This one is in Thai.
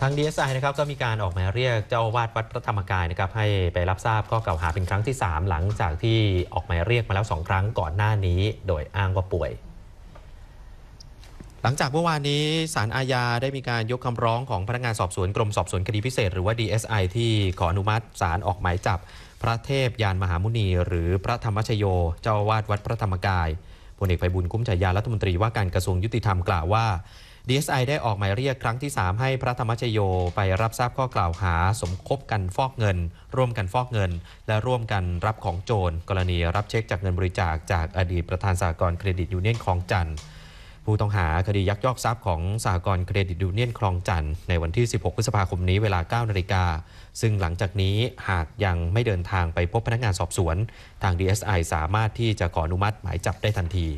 ทางดีเอสไอนะครับก็มีการออกหมายเรียกเจ้าวาดวัดพระธรรมกายนะครับให้ไปรับทราบข้อกล่าวหาเป็นครั้งที่ 3 หลังจากที่ออกหมายเรียกมาแล้ว2ครั้งก่อนหน้านี้โดยอ้างว่าป่วย หลังจากเมื่อวานนี้สารอาญาได้มีการยกคำร้องของพนักงานสอบสวนกรมสอบสวนคดีพิเศษหรือว่า DSI ที่ ขออนุมัติสารออกหมายจับพระเทพยานมหามุนี หรือพระธรรมชโย เจ้าวาดวัดพระธรรมกายพลเอกไพบุญคุ้มฉายารัฐมนตรีว่าการกระทรวงยุติธรรมกล่าวว่า DSI ได้ออกหมายเรียกครั้งที่ 3 ให้พระธรรมชโย ไปรับทราบข้อกล่าวหาสมคบกันฟอกเงิน ร่วมกันฟอกเงิน และร่วมกันรับของโจร กรณีรับเช็คจากเงินบริจาคจากอดีตประธานสากลเครดิตยูเนียนคลองจันทร์ผู้ต้องหาคดียักยอกทรัพย์ของสากลเครดิตยูเนียนคลองจันทร์ในวันที่ 16 พฤษภาคมนี้เวลา 9 นาฬิกาซึ่งหลังจากนี้หากยังไม่เดินทางไปพบพนักงานสอบสวน ทาง DSI สามารถที่จะขออนุมัติหมายจับได้ทันที